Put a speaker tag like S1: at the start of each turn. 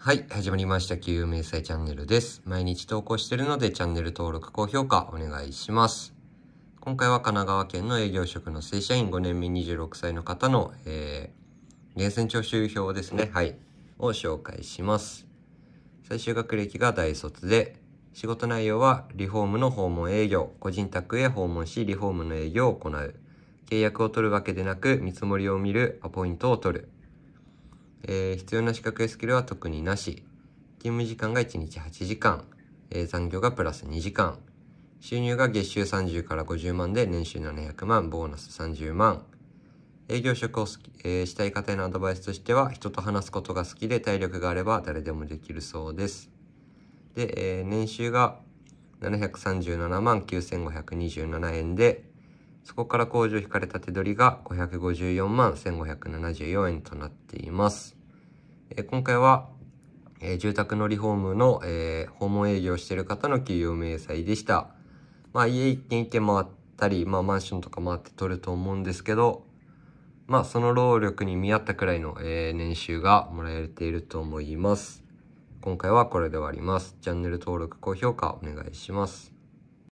S1: はい、始まりました。給明細チャンネルです。毎日投稿してるので、チャンネル登録、高評価お願いします。今回は神奈川県の営業職の正社員5年目26歳の方の、えー、源泉徴収票ですね。はい。を紹介します。最終学歴が大卒で、仕事内容はリフォームの訪問営業、個人宅へ訪問し、リフォームの営業を行う。契約を取るわけでなく、見積もりを見る、アポイントを取る。えー、必要な資格やスキルは特になし。勤務時間が1日8時間。えー、残業がプラス2時間。収入が月収30から50万で年収700万、ボーナス30万。営業職を、えー、したい方へのアドバイスとしては、人と話すことが好きで体力があれば誰でもできるそうです。で、えー、年収が737万9527円で、そこから工場引かれた手取りが554万1574円となっています。えー、今回は、えー、住宅のリフォームの、えー、訪問営業している方の給与明細でした。まあ家一軒一軒回ったり、まあマンションとか回って取ると思うんですけど、まあその労力に見合ったくらいの、えー、年収がもらえていると思います。今回はこれで終わります。チャンネル登録、高評価お願いします。